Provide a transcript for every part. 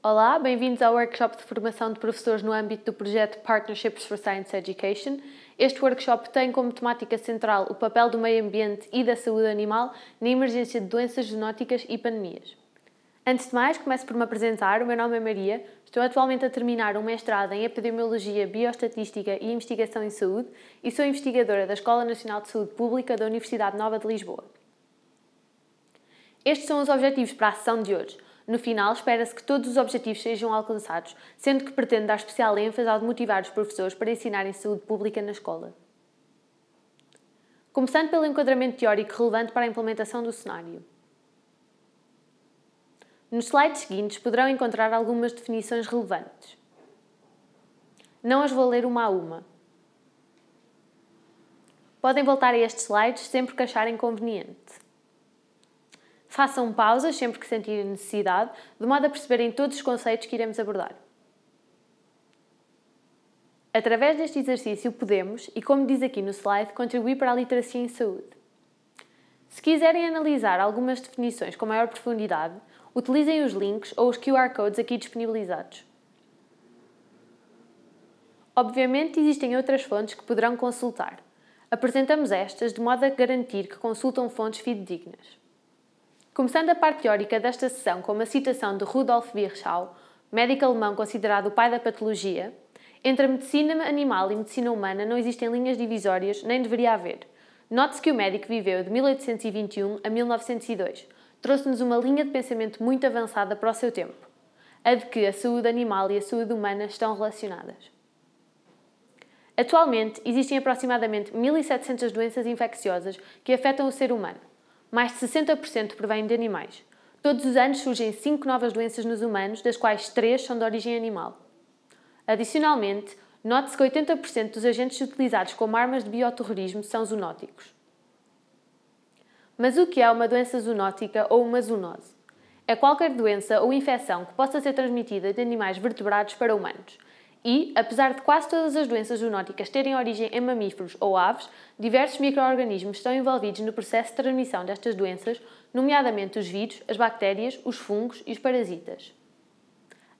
Olá, bem-vindos ao workshop de formação de professores no âmbito do projeto Partnerships for Science Education. Este workshop tem como temática central o papel do meio ambiente e da saúde animal na emergência de doenças zoonóticas e pandemias. Antes de mais, começo por me apresentar. O meu nome é Maria, estou atualmente a terminar um mestrado em Epidemiologia, biostatística e Investigação em Saúde e sou investigadora da Escola Nacional de Saúde Pública da Universidade Nova de Lisboa. Estes são os objetivos para a sessão de hoje no final, espera-se que todos os objetivos sejam alcançados, sendo que pretende dar especial ênfase ao de motivar os professores para ensinarem saúde pública na escola. Começando pelo enquadramento teórico relevante para a implementação do cenário. Nos slides seguintes poderão encontrar algumas definições relevantes. Não as vou ler uma a uma. Podem voltar a estes slides sempre que acharem conveniente. Façam pausas sempre que sentirem necessidade, de modo a perceberem todos os conceitos que iremos abordar. Através deste exercício, podemos, e como diz aqui no slide, contribuir para a literacia em saúde. Se quiserem analisar algumas definições com maior profundidade, utilizem os links ou os QR codes aqui disponibilizados. Obviamente, existem outras fontes que poderão consultar. Apresentamos estas de modo a garantir que consultam fontes fidedignas. Começando a parte teórica desta sessão com uma citação de Rudolf Virchow, médico alemão considerado o pai da patologia, entre a medicina animal e medicina humana não existem linhas divisórias, nem deveria haver. Note-se que o médico viveu de 1821 a 1902. Trouxe-nos uma linha de pensamento muito avançada para o seu tempo, a de que a saúde animal e a saúde humana estão relacionadas. Atualmente, existem aproximadamente 1.700 doenças infecciosas que afetam o ser humano mais de 60% provém de animais. Todos os anos surgem 5 novas doenças nos humanos, das quais 3 são de origem animal. Adicionalmente, note-se que 80% dos agentes utilizados como armas de bioterrorismo são zoonóticos. Mas o que é uma doença zoonótica ou uma zoonose? É qualquer doença ou infecção que possa ser transmitida de animais vertebrados para humanos, e, apesar de quase todas as doenças zoonóticas terem origem em mamíferos ou aves, diversos micro-organismos estão envolvidos no processo de transmissão destas doenças, nomeadamente os vírus, as bactérias, os fungos e os parasitas.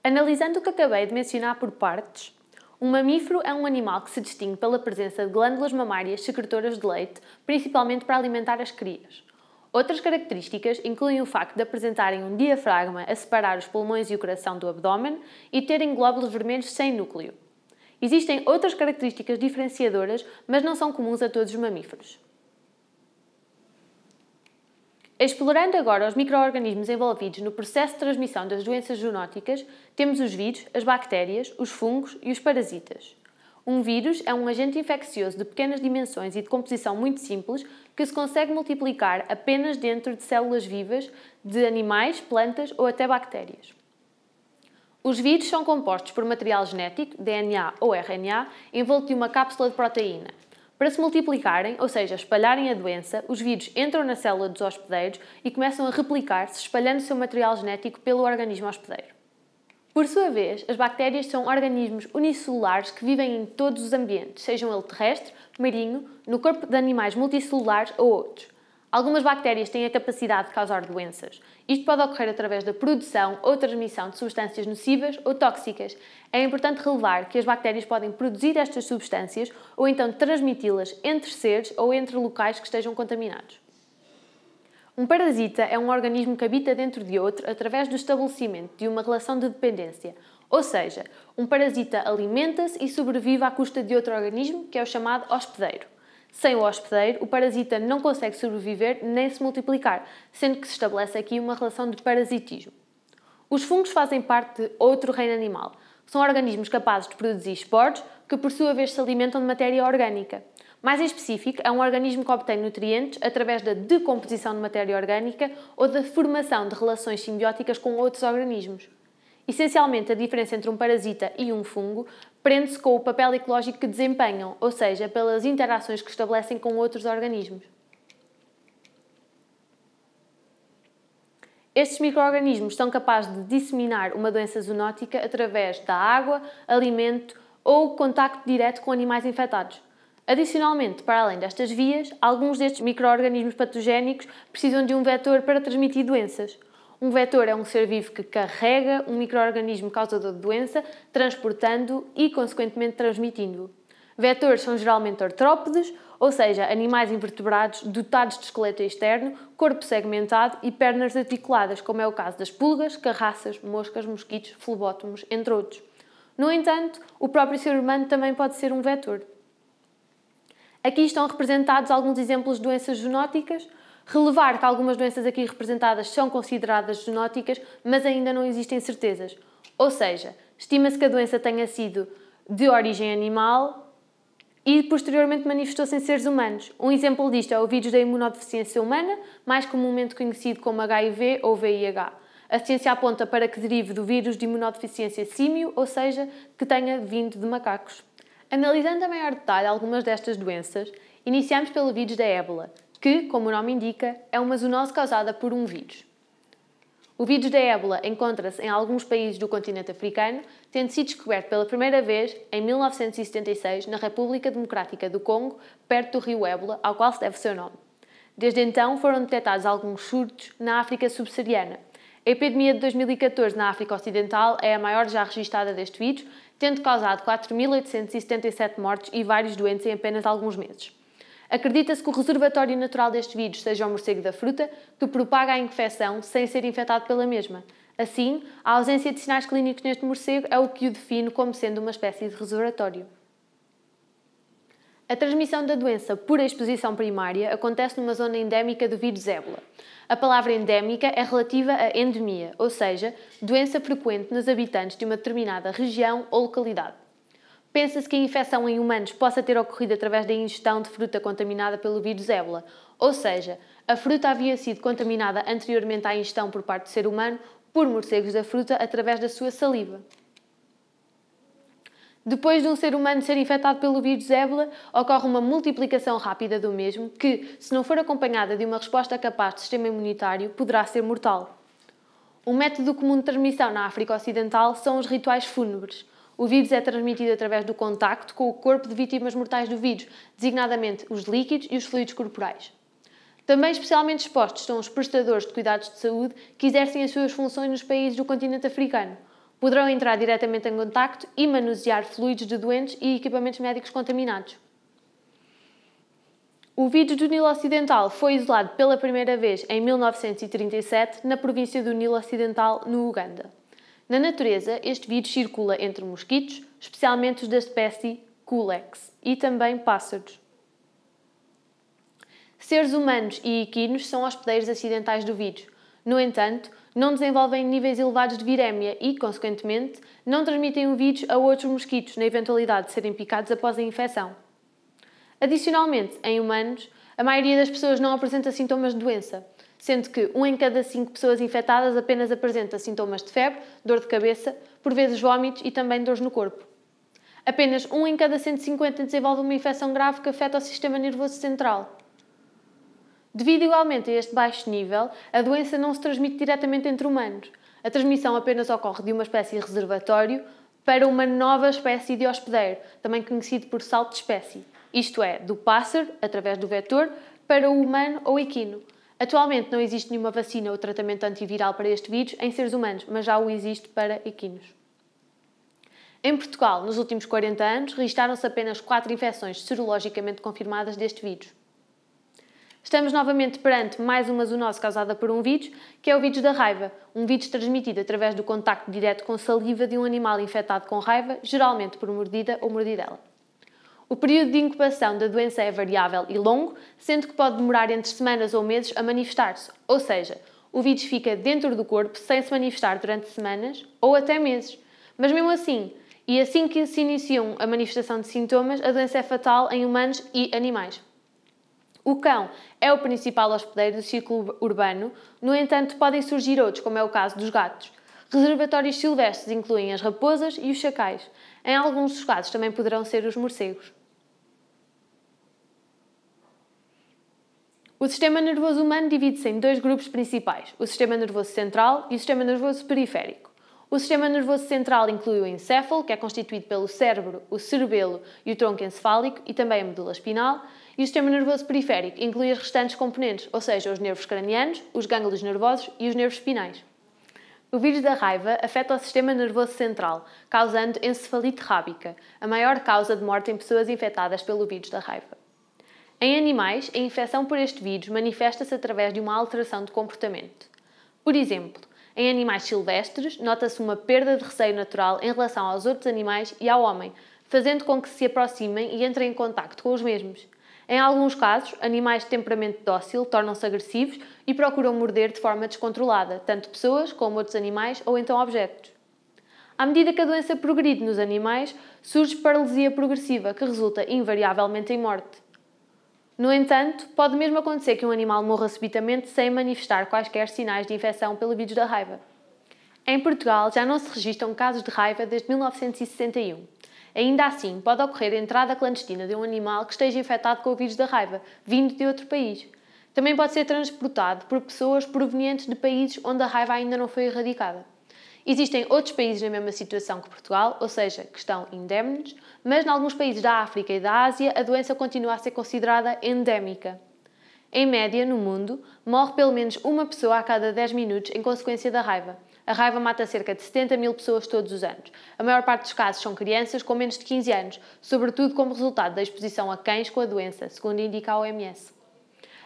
Analisando o que acabei de mencionar por partes, um mamífero é um animal que se distingue pela presença de glândulas mamárias secretoras de leite, principalmente para alimentar as crias. Outras características incluem o facto de apresentarem um diafragma a separar os pulmões e o coração do abdômen e terem glóbulos vermelhos sem núcleo. Existem outras características diferenciadoras, mas não são comuns a todos os mamíferos. Explorando agora os micro-organismos envolvidos no processo de transmissão das doenças zoonóticas, temos os vírus, as bactérias, os fungos e os parasitas. Um vírus é um agente infeccioso de pequenas dimensões e de composição muito simples que se consegue multiplicar apenas dentro de células vivas de animais, plantas ou até bactérias. Os vírus são compostos por material genético, DNA ou RNA, envolto de uma cápsula de proteína. Para se multiplicarem, ou seja, espalharem a doença, os vírus entram na célula dos hospedeiros e começam a replicar-se, espalhando o seu material genético pelo organismo hospedeiro. Por sua vez, as bactérias são organismos unicelulares que vivem em todos os ambientes, sejam ele terrestre, marinho, no corpo de animais multicelulares ou outros. Algumas bactérias têm a capacidade de causar doenças. Isto pode ocorrer através da produção ou transmissão de substâncias nocivas ou tóxicas. É importante relevar que as bactérias podem produzir estas substâncias ou então transmiti-las entre seres ou entre locais que estejam contaminados. Um parasita é um organismo que habita dentro de outro através do estabelecimento de uma relação de dependência, ou seja, um parasita alimenta-se e sobrevive à custa de outro organismo, que é o chamado hospedeiro. Sem o hospedeiro, o parasita não consegue sobreviver nem se multiplicar, sendo que se estabelece aqui uma relação de parasitismo. Os fungos fazem parte de outro reino animal. São organismos capazes de produzir esporos, que por sua vez se alimentam de matéria orgânica. Mais em específico, é um organismo que obtém nutrientes através da decomposição de matéria orgânica ou da formação de relações simbióticas com outros organismos. Essencialmente, a diferença entre um parasita e um fungo prende-se com o papel ecológico que desempenham, ou seja, pelas interações que estabelecem com outros organismos. Estes microorganismos são capazes de disseminar uma doença zoonótica através da água, alimento ou contacto direto com animais infectados. Adicionalmente, para além destas vias, alguns destes microorganismos patogénicos precisam de um vetor para transmitir doenças. Um vetor é um ser vivo que carrega um microorganismo causador de doença, transportando e, consequentemente, transmitindo-o. Vetores são geralmente artrópodes, ou seja, animais invertebrados dotados de esqueleto externo, corpo segmentado e pernas articuladas, como é o caso das pulgas, carraças, moscas, mosquitos, flebótomos, entre outros. No entanto, o próprio ser humano também pode ser um vetor. Aqui estão representados alguns exemplos de doenças zoonóticas, Relevar que algumas doenças aqui representadas são consideradas zoonóticas, mas ainda não existem certezas. Ou seja, estima-se que a doença tenha sido de origem animal e posteriormente manifestou-se em seres humanos. Um exemplo disto é o vírus da imunodeficiência humana, mais comumente conhecido como HIV ou VIH. A ciência aponta para que derive do vírus de imunodeficiência símio, ou seja, que tenha vindo de macacos. Analisando a maior detalhe algumas destas doenças, iniciamos pelo vírus da ébola, que, como o nome indica, é uma zoonose causada por um vírus. O vírus da ébola encontra-se em alguns países do continente africano, tendo sido descoberto pela primeira vez em 1976 na República Democrática do Congo, perto do rio Ébola, ao qual se deve o seu nome. Desde então foram detectados alguns surtos na África subsaariana. A epidemia de 2014 na África Ocidental é a maior já registada deste vírus, tendo causado 4.877 mortes e vários doentes em apenas alguns meses. Acredita-se que o reservatório natural deste vírus seja o morcego da fruta, que propaga a infecção sem ser infectado pela mesma. Assim, a ausência de sinais clínicos neste morcego é o que o define como sendo uma espécie de reservatório. A transmissão da doença por exposição primária acontece numa zona endémica do vírus ébola. A palavra endémica é relativa à endemia, ou seja, doença frequente nos habitantes de uma determinada região ou localidade. Pensa-se que a infecção em humanos possa ter ocorrido através da ingestão de fruta contaminada pelo vírus ébola, ou seja, a fruta havia sido contaminada anteriormente à ingestão por parte do ser humano por morcegos da fruta através da sua saliva. Depois de um ser humano ser infectado pelo vírus ébola, ocorre uma multiplicação rápida do mesmo que, se não for acompanhada de uma resposta capaz do sistema imunitário, poderá ser mortal. Um método comum de transmissão na África Ocidental são os rituais fúnebres, o vírus é transmitido através do contacto com o corpo de vítimas mortais do vírus, designadamente os líquidos e os fluidos corporais. Também especialmente expostos estão os prestadores de cuidados de saúde que exercem as suas funções nos países do continente africano. Poderão entrar diretamente em contacto e manusear fluidos de doentes e equipamentos médicos contaminados. O vírus do Nilo Ocidental foi isolado pela primeira vez em 1937 na província do Nilo Ocidental, no Uganda. Na natureza, este vírus circula entre mosquitos, especialmente os da espécie Culex, e também pássaros. Seres humanos e equinos são hospedeiros acidentais do vírus. No entanto, não desenvolvem níveis elevados de virémia e, consequentemente, não transmitem o vírus a outros mosquitos na eventualidade de serem picados após a infecção. Adicionalmente, em humanos, a maioria das pessoas não apresenta sintomas de doença, sendo que um em cada cinco pessoas infectadas apenas apresenta sintomas de febre, dor de cabeça, por vezes vômitos e também dores no corpo. Apenas um em cada 150 desenvolve uma infecção grave que afeta o sistema nervoso central. Devido igualmente a este baixo nível, a doença não se transmite diretamente entre humanos. A transmissão apenas ocorre de uma espécie de reservatório para uma nova espécie de hospedeiro, também conhecido por salto de espécie, isto é, do pássaro, através do vetor, para o humano ou equino, Atualmente não existe nenhuma vacina ou tratamento antiviral para este vírus em seres humanos, mas já o existe para equinos. Em Portugal, nos últimos 40 anos, registaram-se apenas 4 infecções serologicamente confirmadas deste vírus. Estamos novamente perante mais uma zoonose causada por um vírus, que é o vírus da raiva, um vírus transmitido através do contacto direto com saliva de um animal infectado com raiva, geralmente por mordida ou mordidela. O período de incubação da doença é variável e longo, sendo que pode demorar entre semanas ou meses a manifestar-se, ou seja, o vírus fica dentro do corpo sem se manifestar durante semanas ou até meses. Mas mesmo assim, e assim que se iniciam a manifestação de sintomas, a doença é fatal em humanos e animais. O cão é o principal hospedeiro do círculo urbano, no entanto, podem surgir outros, como é o caso dos gatos. Reservatórios silvestres incluem as raposas e os chacais. Em alguns dos casos também poderão ser os morcegos. O sistema nervoso humano divide-se em dois grupos principais: o sistema nervoso central e o sistema nervoso periférico. O sistema nervoso central inclui o encéfalo, que é constituído pelo cérebro, o cerebelo e o tronco encefálico e também a medula espinal, e o sistema nervoso periférico inclui as restantes componentes, ou seja, os nervos cranianos, os gânglios nervosos e os nervos espinais. O vírus da raiva afeta o sistema nervoso central, causando encefalite rábica, a maior causa de morte em pessoas infectadas pelo vírus da raiva. Em animais, a infecção por este vírus manifesta-se através de uma alteração de comportamento. Por exemplo, em animais silvestres, nota-se uma perda de receio natural em relação aos outros animais e ao homem, fazendo com que se aproximem e entrem em contacto com os mesmos. Em alguns casos, animais de temperamento dócil tornam-se agressivos e procuram morder de forma descontrolada, tanto pessoas como outros animais ou então objetos. À medida que a doença progride nos animais, surge paralisia progressiva, que resulta invariavelmente em morte. No entanto, pode mesmo acontecer que um animal morra subitamente sem manifestar quaisquer sinais de infecção pelo vírus da raiva. Em Portugal já não se registram casos de raiva desde 1961. Ainda assim, pode ocorrer a entrada clandestina de um animal que esteja infectado com o vírus da raiva, vindo de outro país. Também pode ser transportado por pessoas provenientes de países onde a raiva ainda não foi erradicada. Existem outros países na mesma situação que Portugal, ou seja, que estão indemnes, mas em alguns países da África e da Ásia a doença continua a ser considerada endémica. Em média, no mundo, morre pelo menos uma pessoa a cada 10 minutos em consequência da raiva. A raiva mata cerca de 70 mil pessoas todos os anos. A maior parte dos casos são crianças com menos de 15 anos, sobretudo como resultado da exposição a cães com a doença, segundo indica a OMS.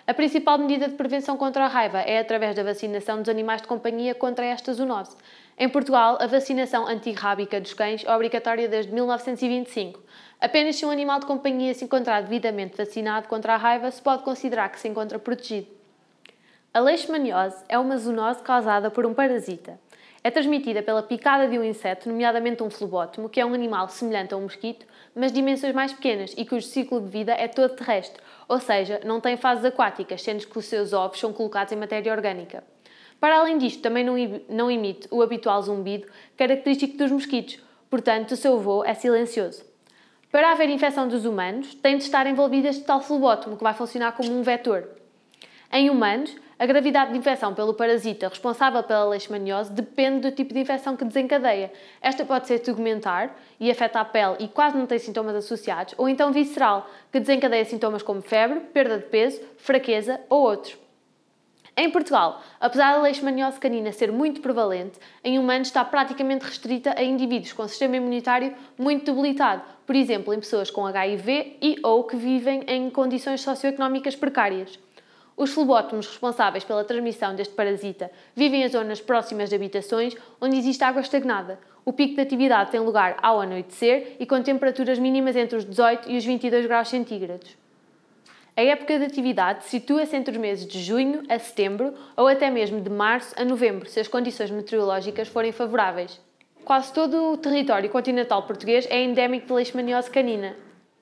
A principal medida de prevenção contra a raiva é através da vacinação dos animais de companhia contra esta zoonose. Em Portugal, a vacinação antirrábica dos cães é obrigatória desde 1925. Apenas se um animal de companhia se encontrar devidamente vacinado contra a raiva, se pode considerar que se encontra protegido. A leishmaniose é uma zoonose causada por um parasita. É transmitida pela picada de um inseto, nomeadamente um flebótomo, que é um animal semelhante a um mosquito, mas de dimensões mais pequenas e cujo ciclo de vida é todo terrestre, ou seja, não tem fases aquáticas, sendo que os seus ovos são colocados em matéria orgânica. Para além disto, também não, emite o habitual zumbido característico dos mosquitos, portanto, o seu voo é silencioso. Para haver infecção dos humanos, tem de estar envolvido este tal flebótomo, que vai funcionar como um vetor. Em humanos, a gravidade de infecção pelo parasita responsável pela leishmaniose depende do tipo de infecção que desencadeia. Esta pode ser tegumentar e afeta a pele e quase não tem sintomas associados, ou então visceral, que desencadeia sintomas como febre, perda de peso, fraqueza ou outros. Em Portugal, apesar da leishmaniose canina ser muito prevalente, em humanos está praticamente restrita a indivíduos com sistema imunitário muito debilitado, por exemplo, em pessoas com HIV e ou que vivem em condições socioeconómicas precárias. Os flebótomos responsáveis pela transmissão deste parasita vivem em zonas próximas de habitações onde existe água estagnada. O pico de atividade tem lugar ao anoitecer e com temperaturas mínimas entre os 18 e os 22 graus centígrados. A época de atividade situa-se entre os meses de junho a setembro ou até mesmo de março a novembro, se as condições meteorológicas forem favoráveis. Quase todo o território continental português é endémico de leishmaniose canina.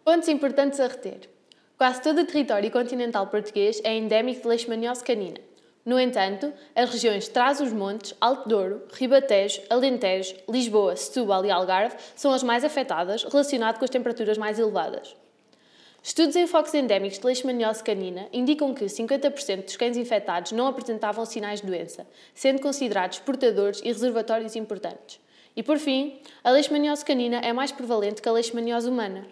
Pontos importantes a reter. Quase todo o território continental português é endémico de leishmaniose canina. No entanto, as regiões de Trás-os-Montes, Alto Douro, Ribatejo, Alentejo, Lisboa, Setúbal e Algarve são as mais afetadas, relacionado com as temperaturas mais elevadas. Estudos em focos endémicos de leishmaniose canina indicam que 50% dos cães infectados não apresentavam sinais de doença, sendo considerados portadores e reservatórios importantes. E por fim, a leishmaniose canina é mais prevalente que a leishmaniose humana.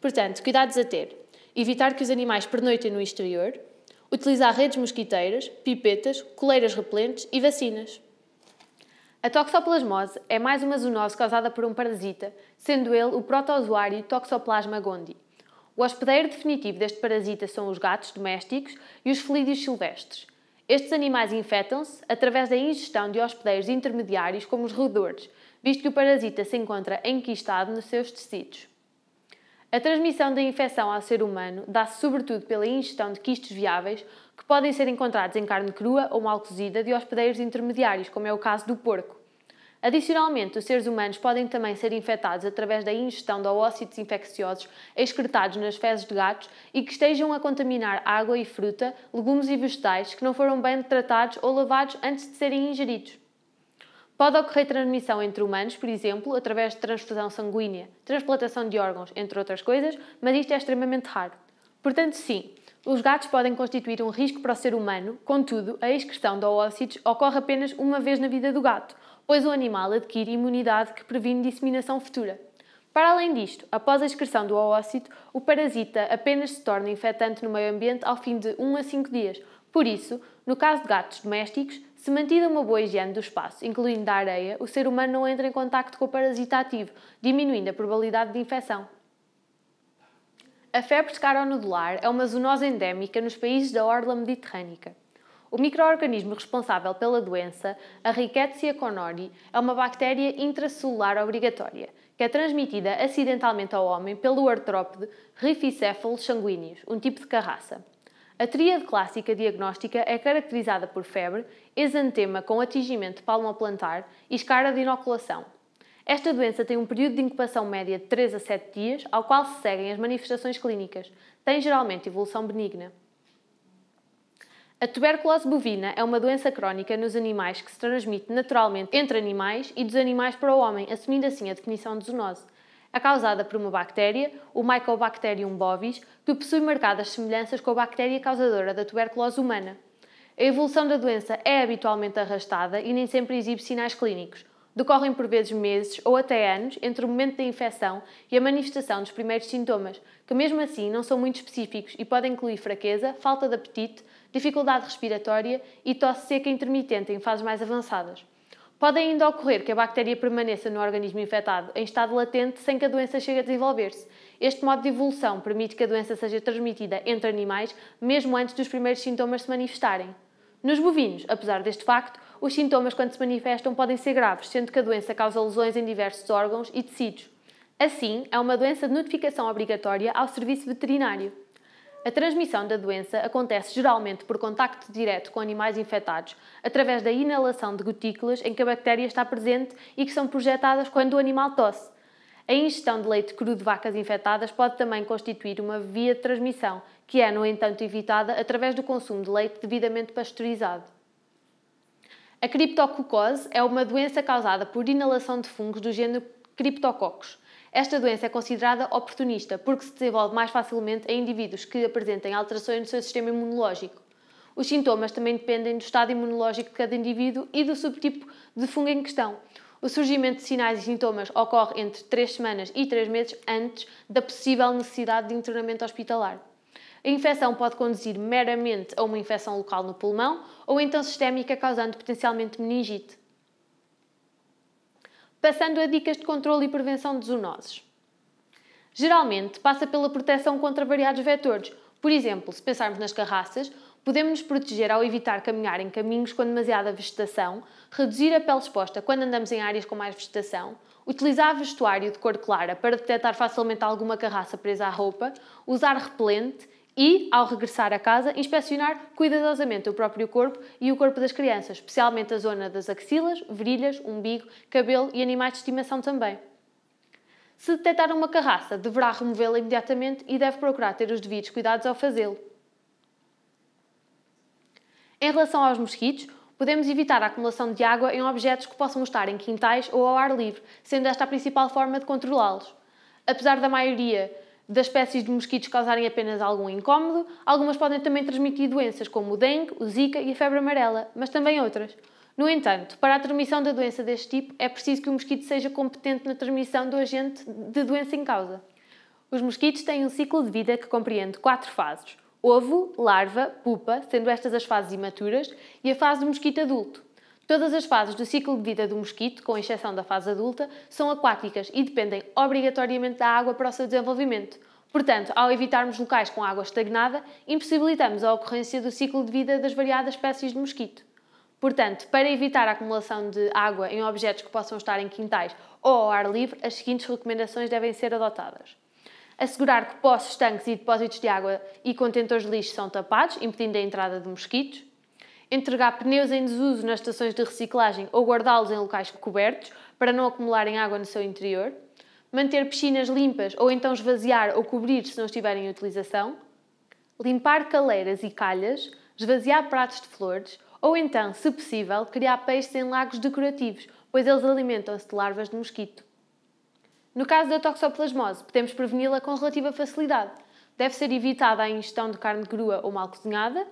Portanto, cuidados a ter: evitar que os animais pernoitem no exterior, utilizar redes mosquiteiras, pipetas, coleiras repelentes e vacinas. A toxoplasmose é mais uma zoonose causada por um parasita, sendo ele o protozoário Toxoplasma gondii. O hospedeiro definitivo deste parasita são os gatos domésticos e os felídeos silvestres. Estes animais infectam-se através da ingestão de hospedeiros intermediários, como os roedores, visto que o parasita se encontra enquistado nos seus tecidos. A transmissão da infecção ao ser humano dá-se sobretudo pela ingestão de quistes viáveis, que podem ser encontrados em carne crua ou mal cozida de hospedeiros intermediários, como é o caso do porco. Adicionalmente, os seres humanos podem também ser infectados através da ingestão de óxidos infecciosos excretados nas fezes de gatos e que estejam a contaminar água e fruta, legumes e vegetais que não foram bem tratados ou lavados antes de serem ingeridos. Pode ocorrer transmissão entre humanos, por exemplo, através de transfusão sanguínea, transplantação de órgãos, entre outras coisas, mas isto é extremamente raro. Portanto, sim, os gatos podem constituir um risco para o ser humano, contudo, a excreção de oócitos ocorre apenas uma vez na vida do gato, pois o animal adquire imunidade que previne disseminação futura. Para além disto, após a excreção do oócito, o parasita apenas se torna infectante no meio ambiente ao fim de 1 a 5 dias. Por isso, no caso de gatos domésticos, se mantida uma boa higiene do espaço, incluindo da areia, o ser humano não entra em contacto com o parasita ativo, diminuindo a probabilidade de infecção. A febre escaronodular é uma zoonose endémica nos países da orla mediterrânica. O microorganismo responsável pela doença, a Rickettsia conori, é uma bactéria intracelular obrigatória, que é transmitida acidentalmente ao homem pelo artrópode Rifficéfalos sanguíneos, um tipo de carraça. A tríade clássica diagnóstica é caracterizada por febre, exantema com atingimento de palma plantar e escara de inoculação. Esta doença tem um período de incubação média de 3 a 7 dias, ao qual se seguem as manifestações clínicas. Tem geralmente evolução benigna. A tuberculose bovina é uma doença crónica nos animais que se transmite naturalmente entre animais e dos animais para o homem, assumindo assim a definição de zoonose. É causada por uma bactéria, o Mycobacterium bovis, que possui marcadas semelhanças com a bactéria causadora da tuberculose humana. A evolução da doença é habitualmente arrastada e nem sempre exibe sinais clínicos. Decorrem por vezes meses ou até anos entre o momento da infecção e a manifestação dos primeiros sintomas, que mesmo assim não são muito específicos e podem incluir fraqueza, falta de apetite, dificuldade respiratória e tosse seca intermitente em fases mais avançadas. Pode ainda ocorrer que a bactéria permaneça no organismo infectado em estado latente sem que a doença chegue a desenvolver-se. Este modo de evolução permite que a doença seja transmitida entre animais mesmo antes dos primeiros sintomas se manifestarem. Nos bovinos, apesar deste facto, os sintomas quando se manifestam podem ser graves, sendo que a doença causa lesões em diversos órgãos e tecidos. Assim, é uma doença de notificação obrigatória ao serviço veterinário. A transmissão da doença acontece geralmente por contacto direto com animais infectados, através da inalação de gotículas em que a bactéria está presente e que são projetadas quando o animal tosse. A ingestão de leite cru de vacas infectadas pode também constituir uma via de transmissão, que é, no entanto, evitada através do consumo de leite devidamente pasteurizado. A criptococose é uma doença causada por inalação de fungos do género Criptococcus. Esta doença é considerada oportunista porque se desenvolve mais facilmente em indivíduos que apresentem alterações no seu sistema imunológico. Os sintomas também dependem do estado imunológico de cada indivíduo e do subtipo de fungo em questão. O surgimento de sinais e sintomas ocorre entre 3 semanas e 3 meses antes da possível necessidade de internamento hospitalar. A infecção pode conduzir meramente a uma infecção local no pulmão ou então sistémica, causando potencialmente meningite. Passando a dicas de controle e prevenção de zoonoses. Geralmente, passa pela proteção contra variados vetores. Por exemplo, se pensarmos nas carraças, podemos nos proteger ao evitar caminhar em caminhos com demasiada vegetação, reduzir a pele exposta quando andamos em áreas com mais vegetação, utilizar vestuário de cor clara para detectar facilmente alguma carraça presa à roupa, usar repelente e, ao regressar a casa, inspecionar cuidadosamente o próprio corpo e o corpo das crianças, especialmente a zona das axilas, virilhas, umbigo, cabelo e animais de estimação também. Se detectar uma carraça, deverá removê-la imediatamente e deve procurar ter os devidos cuidados ao fazê-lo. Em relação aos mosquitos, podemos evitar a acumulação de água em objetos que possam estar em quintais ou ao ar livre, sendo esta a principal forma de controlá-los. Apesar da maioria das espécies de mosquitos causarem apenas algum incômodo, algumas podem também transmitir doenças como o dengue, o zika e a febre amarela, mas também outras. No entanto, para a transmissão da doença deste tipo, é preciso que o mosquito seja competente na transmissão do agente de doença em causa. Os mosquitos têm um ciclo de vida que compreende quatro fases: ovo, larva, pupa, sendo estas as fases imaturas, e a fase do mosquito adulto. Todas as fases do ciclo de vida do mosquito, com exceção da fase adulta, são aquáticas e dependem obrigatoriamente da água para o seu desenvolvimento. Portanto, ao evitarmos locais com água estagnada, impossibilitamos a ocorrência do ciclo de vida das variadas espécies de mosquito. Portanto, para evitar a acumulação de água em objetos que possam estar em quintais ou ao ar livre, as seguintes recomendações devem ser adotadas. Assegurar que poços, tanques e depósitos de água e contentores de lixo são tapados, impedindo a entrada de mosquitos entregar pneus em desuso nas estações de reciclagem ou guardá-los em locais cobertos para não acumularem água no seu interior, manter piscinas limpas ou então esvaziar ou cobrir se não estiverem em utilização, limpar caleiras e calhas, esvaziar pratos de flores ou então, se possível, criar peixes em lagos decorativos, pois eles alimentam-se de larvas de mosquito. No caso da toxoplasmose, podemos preveni-la com relativa facilidade. Deve ser evitada a ingestão de carne crua ou mal cozinhada,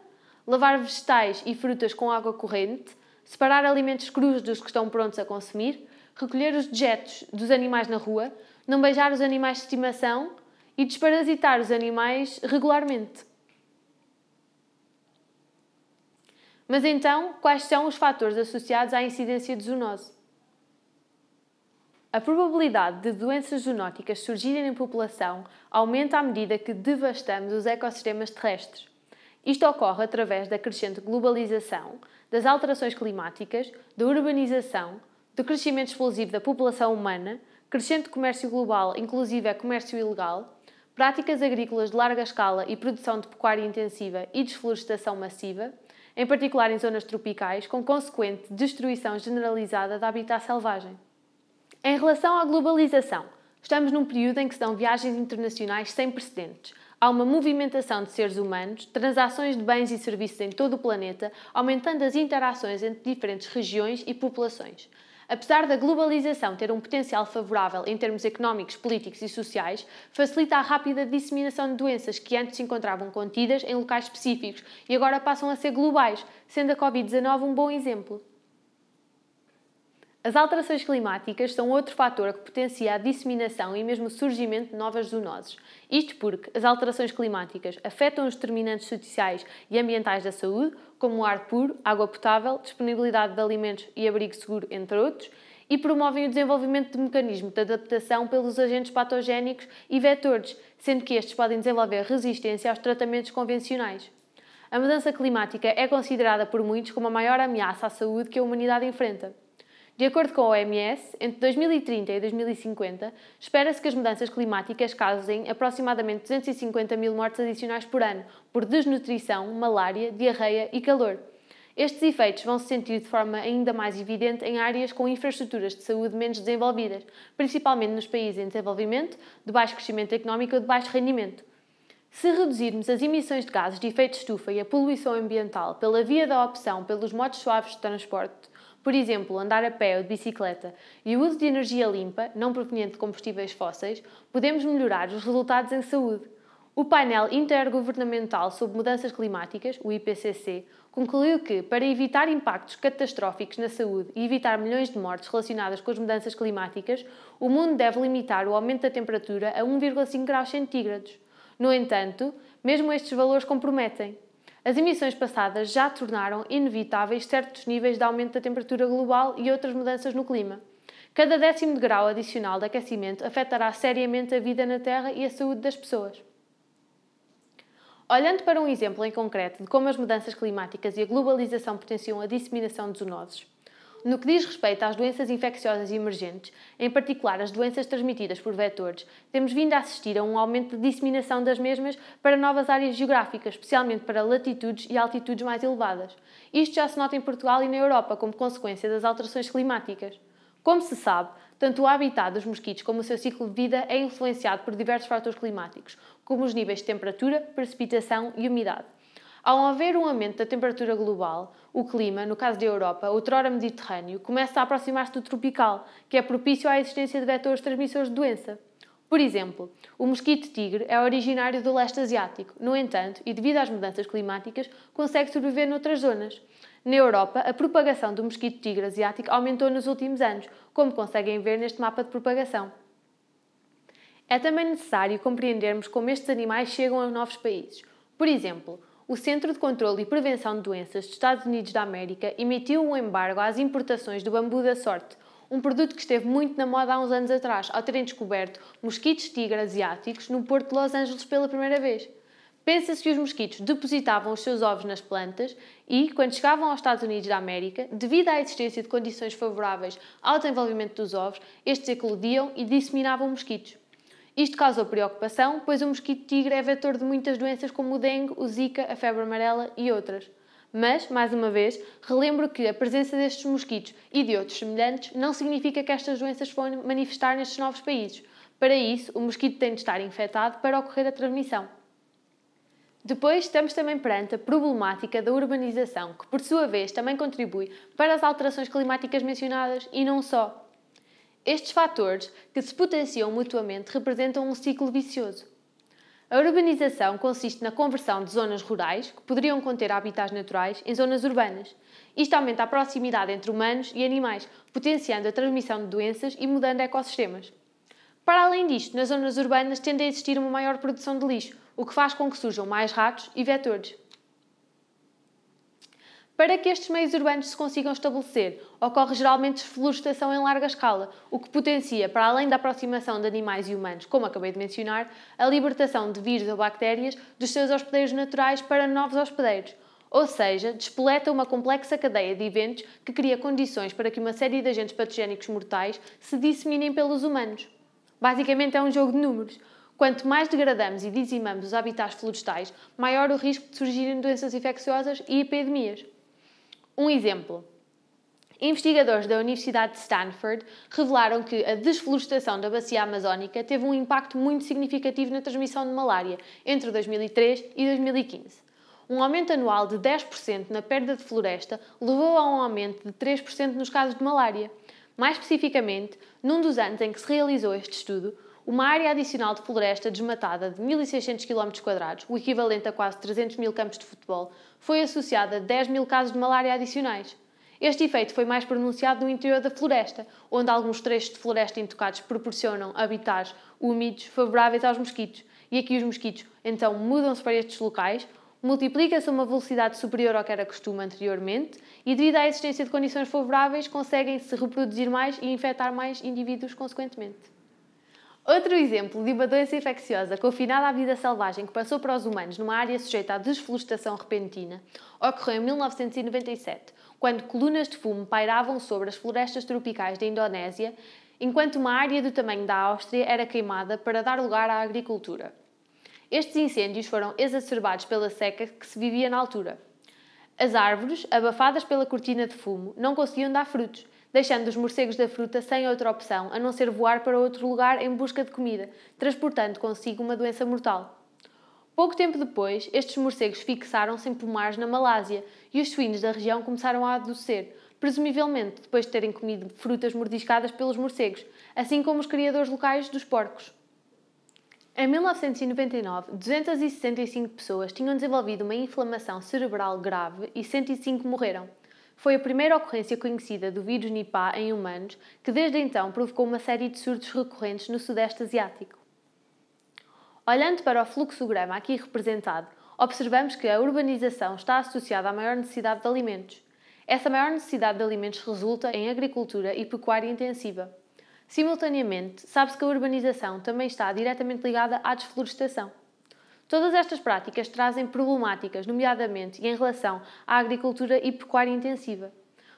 lavar vegetais e frutas com água corrente, separar alimentos crus dos que estão prontos a consumir, recolher os dejetos dos animais na rua, não beijar os animais de estimação e desparasitar os animais regularmente. Mas então, quais são os fatores associados à incidência de zoonose? A probabilidade de doenças zoonóticas surgirem na população aumenta à medida que devastamos os ecossistemas terrestres. Isto ocorre através da crescente globalização, das alterações climáticas, da urbanização, do crescimento explosivo da população humana, crescente comércio global, inclusive a é comércio ilegal, práticas agrícolas de larga escala e produção de pecuária intensiva e desflorestação massiva, em particular em zonas tropicais, com consequente destruição generalizada da habitat selvagem. Em relação à globalização, estamos num período em que se dão viagens internacionais sem precedentes, Há uma movimentação de seres humanos, transações de bens e serviços em todo o planeta, aumentando as interações entre diferentes regiões e populações. Apesar da globalização ter um potencial favorável em termos económicos, políticos e sociais, facilita a rápida disseminação de doenças que antes se encontravam contidas em locais específicos e agora passam a ser globais, sendo a Covid-19 um bom exemplo. As alterações climáticas são outro fator que potencia a disseminação e mesmo o surgimento de novas zoonoses. Isto porque as alterações climáticas afetam os determinantes sociais e ambientais da saúde, como o ar puro, água potável, disponibilidade de alimentos e abrigo seguro, entre outros, e promovem o desenvolvimento de mecanismos de adaptação pelos agentes patogénicos e vetores, sendo que estes podem desenvolver resistência aos tratamentos convencionais. A mudança climática é considerada por muitos como a maior ameaça à saúde que a humanidade enfrenta. De acordo com a OMS, entre 2030 e 2050, espera-se que as mudanças climáticas causem aproximadamente 250 mil mortes adicionais por ano por desnutrição, malária, diarreia e calor. Estes efeitos vão se sentir de forma ainda mais evidente em áreas com infraestruturas de saúde menos desenvolvidas, principalmente nos países em desenvolvimento, de baixo crescimento económico ou de baixo rendimento. Se reduzirmos as emissões de gases de efeito de estufa e a poluição ambiental pela via da opção pelos modos suaves de transporte, por exemplo, andar a pé ou de bicicleta e o uso de energia limpa, não proveniente de combustíveis fósseis, podemos melhorar os resultados em saúde. O painel intergovernamental sobre mudanças climáticas, o IPCC, concluiu que, para evitar impactos catastróficos na saúde e evitar milhões de mortes relacionadas com as mudanças climáticas, o mundo deve limitar o aumento da temperatura a 1,5 graus centígrados. No entanto, mesmo estes valores comprometem. As emissões passadas já tornaram inevitáveis certos níveis de aumento da temperatura global e outras mudanças no clima. Cada décimo de grau adicional de aquecimento afetará seriamente a vida na Terra e a saúde das pessoas. Olhando para um exemplo em concreto de como as mudanças climáticas e a globalização potenciam a disseminação de zoonoses, no que diz respeito às doenças infecciosas emergentes, em particular as doenças transmitidas por vetores, temos vindo a assistir a um aumento de disseminação das mesmas para novas áreas geográficas, especialmente para latitudes e altitudes mais elevadas. Isto já se nota em Portugal e na Europa como consequência das alterações climáticas. Como se sabe, tanto o habitat dos mosquitos como o seu ciclo de vida é influenciado por diversos fatores climáticos, como os níveis de temperatura, precipitação e umidade. Ao haver um aumento da temperatura global, o clima, no caso da Europa, outrora mediterrâneo, começa a aproximar-se do tropical, que é propício à existência de vetores transmissores de doença. Por exemplo, o mosquito tigre é originário do leste asiático, no entanto, e devido às mudanças climáticas, consegue sobreviver noutras zonas. Na Europa, a propagação do mosquito tigre asiático aumentou nos últimos anos, como conseguem ver neste mapa de propagação. É também necessário compreendermos como estes animais chegam a novos países. Por exemplo, o Centro de Controlo e Prevenção de Doenças dos Estados Unidos da América emitiu um embargo às importações do bambu da sorte, um produto que esteve muito na moda há uns anos atrás, ao terem descoberto mosquitos tigre asiáticos no porto de Los Angeles pela primeira vez. Pensa-se que os mosquitos depositavam os seus ovos nas plantas e, quando chegavam aos Estados Unidos da América, devido à existência de condições favoráveis ao desenvolvimento dos ovos, estes eclodiam e disseminavam mosquitos. Isto causa preocupação, pois o mosquito-tigre é vetor de muitas doenças como o dengue, o zika, a febre amarela e outras. Mas, mais uma vez, relembro que a presença destes mosquitos e de outros semelhantes não significa que estas doenças vão manifestar nestes novos países. Para isso, o mosquito tem de estar infectado para ocorrer a transmissão. Depois, estamos também perante a problemática da urbanização, que por sua vez também contribui para as alterações climáticas mencionadas e não só. Estes fatores, que se potenciam mutuamente, representam um ciclo vicioso. A urbanização consiste na conversão de zonas rurais, que poderiam conter habitats naturais, em zonas urbanas. Isto aumenta a proximidade entre humanos e animais, potenciando a transmissão de doenças e mudando ecossistemas. Para além disto, nas zonas urbanas tende a existir uma maior produção de lixo, o que faz com que surjam mais ratos e vetores. Para que estes meios urbanos se consigam estabelecer, ocorre geralmente desflorestação em larga escala, o que potencia, para além da aproximação de animais e humanos, como acabei de mencionar, a libertação de vírus ou bactérias dos seus hospedeiros naturais para novos hospedeiros. Ou seja, despoleta uma complexa cadeia de eventos que cria condições para que uma série de agentes patogénicos mortais se disseminem pelos humanos. Basicamente é um jogo de números. Quanto mais degradamos e dizimamos os habitats florestais, maior o risco de surgirem doenças infecciosas e epidemias. Um exemplo. Investigadores da Universidade de Stanford revelaram que a desflorestação da bacia amazónica teve um impacto muito significativo na transmissão de malária entre 2003 e 2015. Um aumento anual de 10% na perda de floresta levou a um aumento de 3% nos casos de malária. Mais especificamente, num dos anos em que se realizou este estudo, uma área adicional de floresta desmatada de 1.600 km, o equivalente a quase 300 mil campos de futebol, foi associada a 10 mil casos de malária adicionais. Este efeito foi mais pronunciado no interior da floresta, onde alguns trechos de floresta intocados proporcionam habitats úmidos favoráveis aos mosquitos, e aqui os mosquitos então mudam-se para estes locais, multiplica-se a uma velocidade superior ao que era costume anteriormente e, devido à existência de condições favoráveis, conseguem se reproduzir mais e infectar mais indivíduos consequentemente. Outro exemplo de uma doença infecciosa confinada à vida selvagem que passou para os humanos numa área sujeita à desflorestação repentina ocorreu em 1997, quando colunas de fumo pairavam sobre as florestas tropicais da Indonésia, enquanto uma área do tamanho da Áustria era queimada para dar lugar à agricultura. Estes incêndios foram exacerbados pela seca que se vivia na altura. As árvores, abafadas pela cortina de fumo, não conseguiam dar frutos deixando os morcegos da fruta sem outra opção a não ser voar para outro lugar em busca de comida, transportando consigo uma doença mortal. Pouco tempo depois, estes morcegos fixaram-se em pomares na Malásia e os suínos da região começaram a adoecer, presumivelmente depois de terem comido frutas mordiscadas pelos morcegos, assim como os criadores locais dos porcos. Em 1999, 265 pessoas tinham desenvolvido uma inflamação cerebral grave e 105 morreram foi a primeira ocorrência conhecida do vírus Nipah em humanos, que desde então provocou uma série de surtos recorrentes no Sudeste Asiático. Olhando para o fluxograma aqui representado, observamos que a urbanização está associada à maior necessidade de alimentos. Essa maior necessidade de alimentos resulta em agricultura e pecuária intensiva. Simultaneamente, sabe-se que a urbanização também está diretamente ligada à desflorestação. Todas estas práticas trazem problemáticas, nomeadamente em relação à agricultura e pecuária intensiva.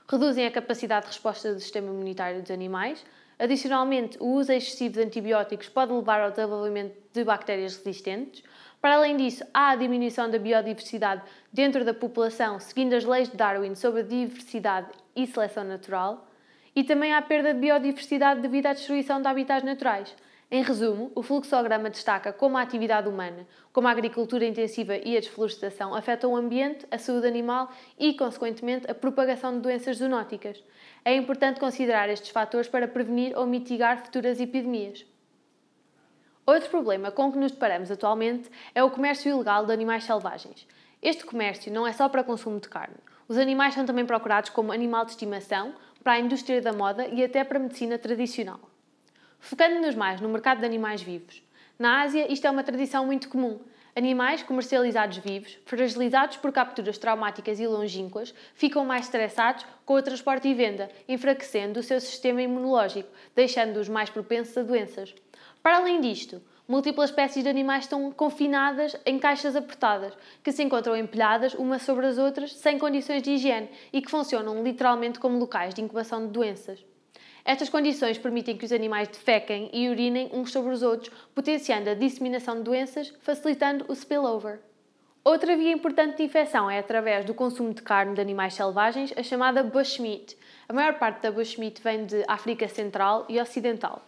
Reduzem a capacidade de resposta do sistema imunitário dos animais. Adicionalmente, o uso excessivo de antibióticos pode levar ao desenvolvimento de bactérias resistentes. Para além disso, há a diminuição da biodiversidade dentro da população, seguindo as leis de Darwin sobre a diversidade e seleção natural. E também há a perda de biodiversidade devido à destruição de habitats naturais. Em resumo, o fluxograma destaca como a atividade humana, como a agricultura intensiva e a desflorestação afetam o ambiente, a saúde animal e, consequentemente, a propagação de doenças zoonóticas. É importante considerar estes fatores para prevenir ou mitigar futuras epidemias. Outro problema com que nos deparamos atualmente é o comércio ilegal de animais selvagens. Este comércio não é só para consumo de carne. Os animais são também procurados como animal de estimação, para a indústria da moda e até para a medicina tradicional. Focando-nos mais no mercado de animais vivos. Na Ásia, isto é uma tradição muito comum. Animais comercializados vivos, fragilizados por capturas traumáticas e longínquas, ficam mais estressados com o transporte e venda, enfraquecendo o seu sistema imunológico, deixando-os mais propensos a doenças. Para além disto, múltiplas espécies de animais estão confinadas em caixas apertadas, que se encontram empilhadas umas sobre as outras, sem condições de higiene e que funcionam literalmente como locais de incubação de doenças. Estas condições permitem que os animais defequem e urinem uns sobre os outros, potenciando a disseminação de doenças, facilitando o spillover. Outra via importante de infecção é através do consumo de carne de animais selvagens, a chamada bushmeat. A maior parte da bushmeat vem de África Central e Ocidental.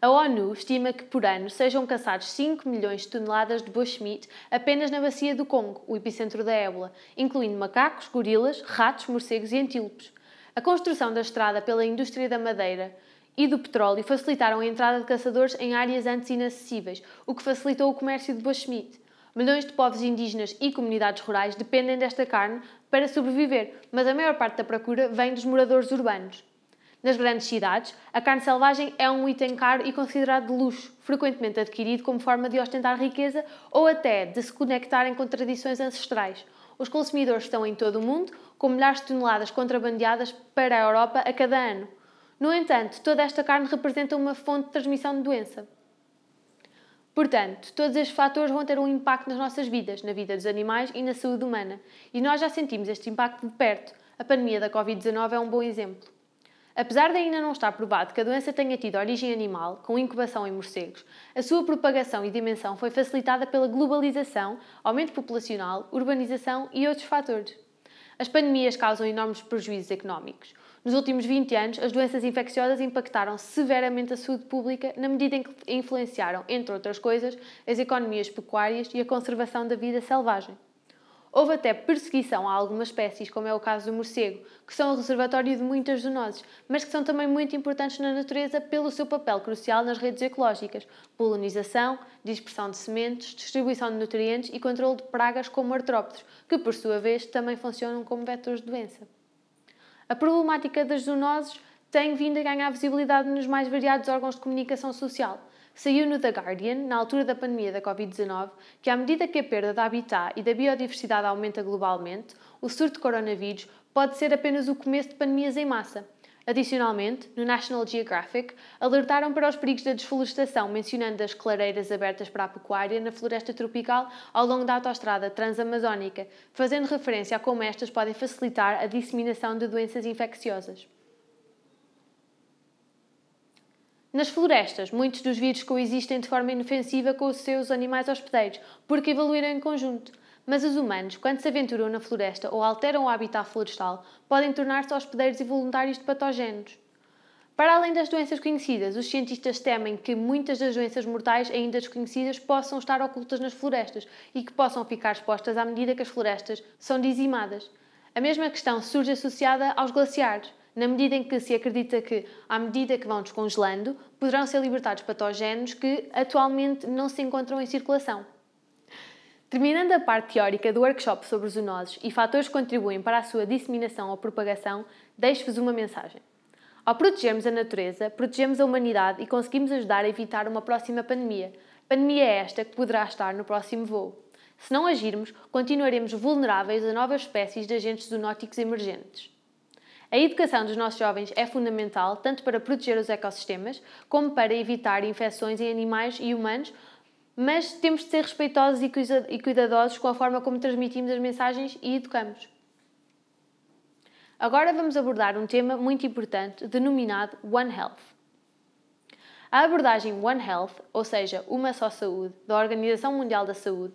A ONU estima que por ano sejam caçados 5 milhões de toneladas de bushmeat apenas na bacia do Congo, o epicentro da ébola, incluindo macacos, gorilas, ratos, morcegos e antílopes. A construção da estrada pela indústria da madeira e do petróleo facilitaram a entrada de caçadores em áreas antes inacessíveis, o que facilitou o comércio de bushmeat. Milhões de povos indígenas e comunidades rurais dependem desta carne para sobreviver, mas a maior parte da procura vem dos moradores urbanos. Nas grandes cidades, a carne selvagem é um item caro e considerado de luxo, frequentemente adquirido como forma de ostentar riqueza ou até de se conectar com tradições ancestrais – os consumidores estão em todo o mundo, com milhares de toneladas contrabandeadas para a Europa a cada ano. No entanto, toda esta carne representa uma fonte de transmissão de doença. Portanto, todos estes fatores vão ter um impacto nas nossas vidas, na vida dos animais e na saúde humana. E nós já sentimos este impacto de perto. A pandemia da Covid-19 é um bom exemplo. Apesar de ainda não estar provado que a doença tenha tido origem animal, com incubação em morcegos, a sua propagação e dimensão foi facilitada pela globalização, aumento populacional, urbanização e outros fatores. As pandemias causam enormes prejuízos económicos. Nos últimos 20 anos, as doenças infecciosas impactaram severamente a saúde pública na medida em que influenciaram, entre outras coisas, as economias pecuárias e a conservação da vida selvagem. Houve até perseguição a algumas espécies, como é o caso do morcego, que são o reservatório de muitas zoonoses, mas que são também muito importantes na natureza pelo seu papel crucial nas redes ecológicas, polinização, dispersão de sementes, distribuição de nutrientes e controle de pragas como artrópodes, que por sua vez também funcionam como vetores de doença. A problemática das zoonoses tem vindo a ganhar visibilidade nos mais variados órgãos de comunicação social, Saiu no The Guardian, na altura da pandemia da Covid-19, que à medida que a perda de habitat e da biodiversidade aumenta globalmente, o surto de coronavírus pode ser apenas o começo de pandemias em massa. Adicionalmente, no National Geographic, alertaram para os perigos da desflorestação, mencionando as clareiras abertas para a pecuária na floresta tropical ao longo da autoestrada transamazónica, fazendo referência a como estas podem facilitar a disseminação de doenças infecciosas. Nas florestas, muitos dos vírus coexistem de forma inofensiva com os seus animais hospedeiros, porque evoluíram em conjunto. Mas os humanos, quando se aventuram na floresta ou alteram o habitat florestal, podem tornar-se hospedeiros e voluntários de patógenos. Para além das doenças conhecidas, os cientistas temem que muitas das doenças mortais ainda desconhecidas possam estar ocultas nas florestas e que possam ficar expostas à medida que as florestas são dizimadas. A mesma questão surge associada aos glaciares na medida em que se acredita que, à medida que vão descongelando, poderão ser libertados patógenos que atualmente não se encontram em circulação. Terminando a parte teórica do workshop sobre zoonoses e fatores que contribuem para a sua disseminação ou propagação, deixo-vos uma mensagem. Ao protegermos a natureza, protegemos a humanidade e conseguimos ajudar a evitar uma próxima pandemia. Pandemia é esta que poderá estar no próximo voo. Se não agirmos, continuaremos vulneráveis a novas espécies de agentes zoonóticos emergentes. A educação dos nossos jovens é fundamental tanto para proteger os ecossistemas como para evitar infecções em animais e humanos, mas temos de ser respeitosos e cuidadosos com a forma como transmitimos as mensagens e educamos. Agora vamos abordar um tema muito importante denominado One Health. A abordagem One Health, ou seja, uma só saúde, da Organização Mundial da Saúde,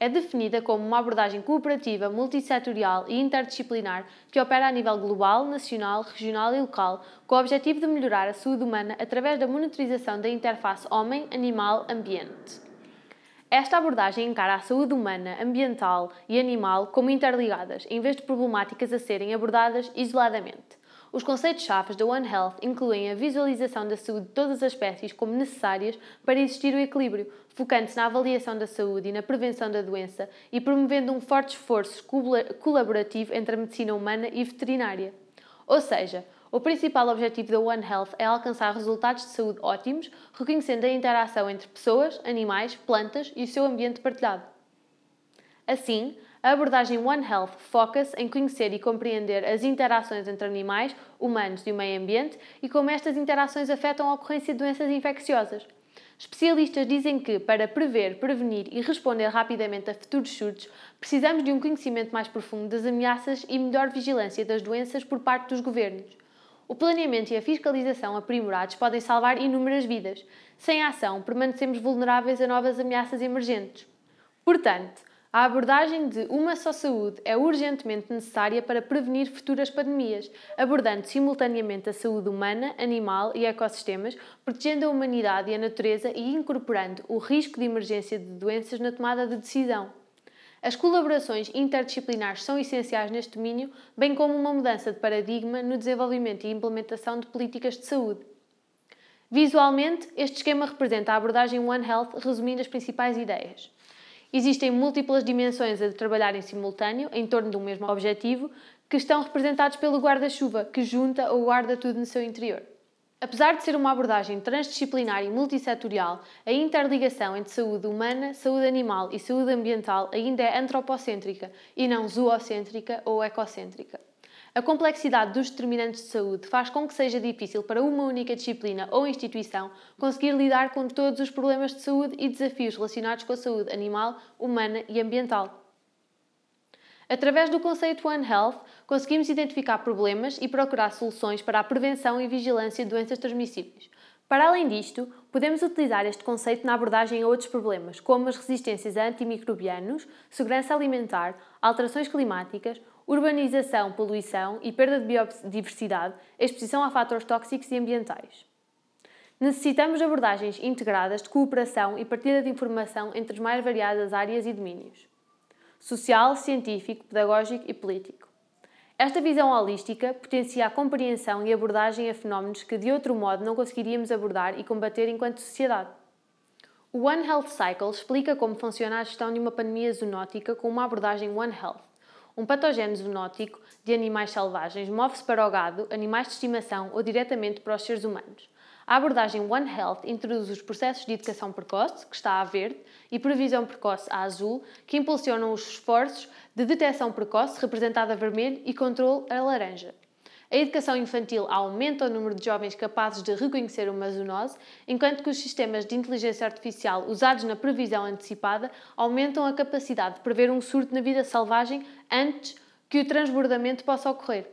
é definida como uma abordagem cooperativa, multissetorial e interdisciplinar que opera a nível global, nacional, regional e local, com o objetivo de melhorar a saúde humana através da monitorização da interface homem-animal-ambiente. Esta abordagem encara a saúde humana, ambiental e animal como interligadas, em vez de problemáticas a serem abordadas isoladamente. Os conceitos-chave da One Health incluem a visualização da saúde de todas as espécies como necessárias para existir o equilíbrio, focando-se na avaliação da saúde e na prevenção da doença e promovendo um forte esforço colaborativo entre a medicina humana e veterinária. Ou seja, o principal objetivo da One Health é alcançar resultados de saúde ótimos, reconhecendo a interação entre pessoas, animais, plantas e o seu ambiente partilhado. Assim, a abordagem One Health foca-se em conhecer e compreender as interações entre animais, humanos e o meio ambiente e como estas interações afetam a ocorrência de doenças infecciosas. Especialistas dizem que, para prever, prevenir e responder rapidamente a futuros surtos, precisamos de um conhecimento mais profundo das ameaças e melhor vigilância das doenças por parte dos governos. O planeamento e a fiscalização aprimorados podem salvar inúmeras vidas. Sem ação, permanecemos vulneráveis a novas ameaças emergentes. Portanto, a abordagem de uma só saúde é urgentemente necessária para prevenir futuras pandemias, abordando simultaneamente a saúde humana, animal e ecossistemas, protegendo a humanidade e a natureza e incorporando o risco de emergência de doenças na tomada de decisão. As colaborações interdisciplinares são essenciais neste domínio, bem como uma mudança de paradigma no desenvolvimento e implementação de políticas de saúde. Visualmente, este esquema representa a abordagem One Health, resumindo as principais ideias. Existem múltiplas dimensões a trabalhar em simultâneo, em torno do mesmo objetivo, que estão representados pelo guarda-chuva, que junta ou guarda tudo no seu interior. Apesar de ser uma abordagem transdisciplinar e multissetorial, a interligação entre saúde humana, saúde animal e saúde ambiental ainda é antropocêntrica e não zoocêntrica ou ecocêntrica. A complexidade dos determinantes de saúde faz com que seja difícil para uma única disciplina ou instituição conseguir lidar com todos os problemas de saúde e desafios relacionados com a saúde animal, humana e ambiental. Através do conceito One Health, conseguimos identificar problemas e procurar soluções para a prevenção e vigilância de doenças transmissíveis. Para além disto, podemos utilizar este conceito na abordagem a outros problemas, como as resistências a antimicrobianos, segurança alimentar, alterações climáticas, urbanização, poluição e perda de biodiversidade, exposição a fatores tóxicos e ambientais. Necessitamos de abordagens integradas de cooperação e partilha de informação entre as mais variadas áreas e domínios social, científico, pedagógico e político. Esta visão holística potencia a compreensão e abordagem a fenómenos que de outro modo não conseguiríamos abordar e combater enquanto sociedade. O One Health Cycle explica como funciona a gestão de uma pandemia zoonótica com uma abordagem One Health um patogênio zoonótico de animais selvagens move-se para o gado, animais de estimação ou diretamente para os seres humanos. A abordagem One Health introduz os processos de educação precoce, que está a verde, e previsão precoce a azul, que impulsionam os esforços de detecção precoce, representada a vermelho, e controle a laranja. A educação infantil aumenta o número de jovens capazes de reconhecer uma zoonose, enquanto que os sistemas de inteligência artificial usados na previsão antecipada aumentam a capacidade de prever um surto na vida selvagem antes que o transbordamento possa ocorrer.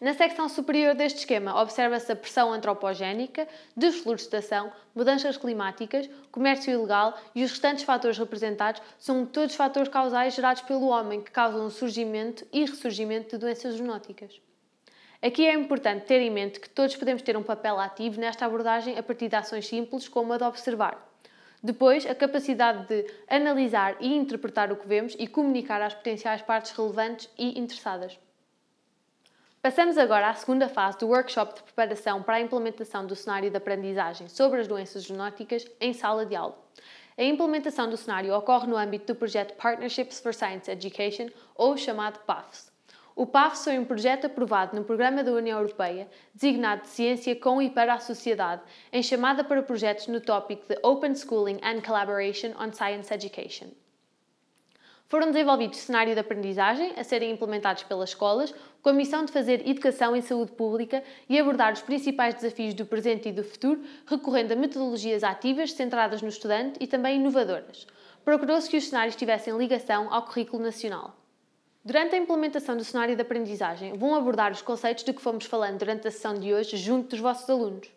Na secção superior deste esquema, observa-se a pressão antropogénica, desflorestação, mudanças climáticas, comércio ilegal e os restantes fatores representados são todos fatores causais gerados pelo homem que causam o surgimento e ressurgimento de doenças zoonóticas. Aqui é importante ter em mente que todos podemos ter um papel ativo nesta abordagem a partir de ações simples como a de observar. Depois, a capacidade de analisar e interpretar o que vemos e comunicar às potenciais partes relevantes e interessadas. Passamos agora à segunda fase do workshop de preparação para a implementação do cenário de aprendizagem sobre as doenças genóticas em sala de aula. A implementação do cenário ocorre no âmbito do projeto Partnerships for Science Education, ou chamado PAFS, o PAF foi um projeto aprovado no Programa da União Europeia, designado Ciência com e para a Sociedade, em chamada para projetos no tópico de Open Schooling and Collaboration on Science Education. Foram desenvolvidos cenários de aprendizagem a serem implementados pelas escolas, com a missão de fazer educação em saúde pública e abordar os principais desafios do presente e do futuro, recorrendo a metodologias ativas centradas no estudante e também inovadoras. Procurou-se que os cenários tivessem ligação ao currículo nacional. Durante a implementação do cenário de aprendizagem, vão abordar os conceitos de que fomos falando durante a sessão de hoje junto dos vossos alunos.